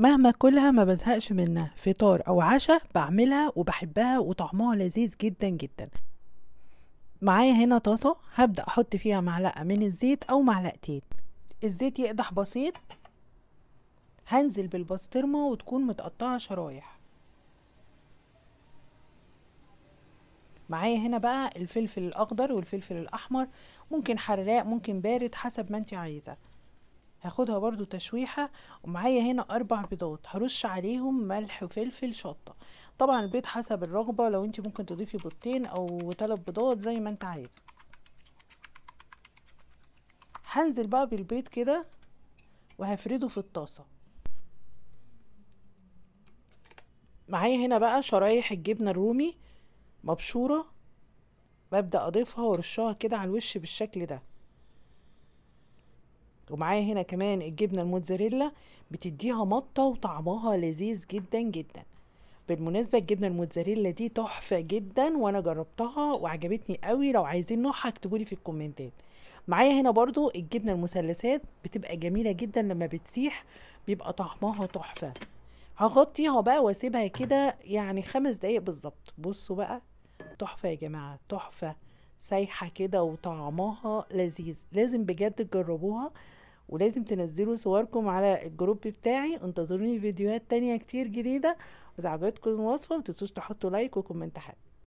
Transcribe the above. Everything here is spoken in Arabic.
مهما كلها ما بزهقش منها فطار او عشاء بعملها وبحبها وطعمها لذيذ جدا جدا معايا هنا طاسة هبدأ احط فيها معلقة من الزيت او معلقتين الزيت يقدح بسيط هنزل بالبسطرمة وتكون متقطعة شرايح معايا هنا بقى الفلفل الاخضر والفلفل الاحمر ممكن حراق ممكن بارد حسب ما انت عايزه هاخدها برضو تشويحة ومعايا هنا اربع بيضات هرش عليهم ملح وفلفل شطة طبعا البيض حسب الرغبة لو انت ممكن تضيفي بيضتين او تلات بيضات زي ما انت عايزة هنزل بقى بالبيض كده وهفرده في الطاسة معايا هنا بقى شرايح الجبنة الرومي مبشورة ببدأ اضيفها وارشها كده على الوش بالشكل ده ومعايا هنا كمان الجبنه الموتزاريلا بتديها مطه وطعمها لذيذ جدا جدا بالمناسبة الجبنة الموتزاريلا دي تحفة جدا وانا جربتها وعجبتني قوي لو عايزين نوعها اكتبولي في الكومنتات معايا هنا برضو الجبنة المثلثات بتبقى جميلة جدا لما بتسيح بيبقى طعمها تحفة هغطيها بقى واسيبها كده يعني خمس دقايق بالظبط بصوا بقى تحفة يا جماعة تحفة سايحة كده وطعمها لذيذ لازم بجد تجربوها ولازم تنزلوا صوركم على الجروب بتاعي انتظروني فيديوهات تانية كتير جديدة واذا عجبتكم الوصفة متنسوش تحطوا لايك وكومنت حاجة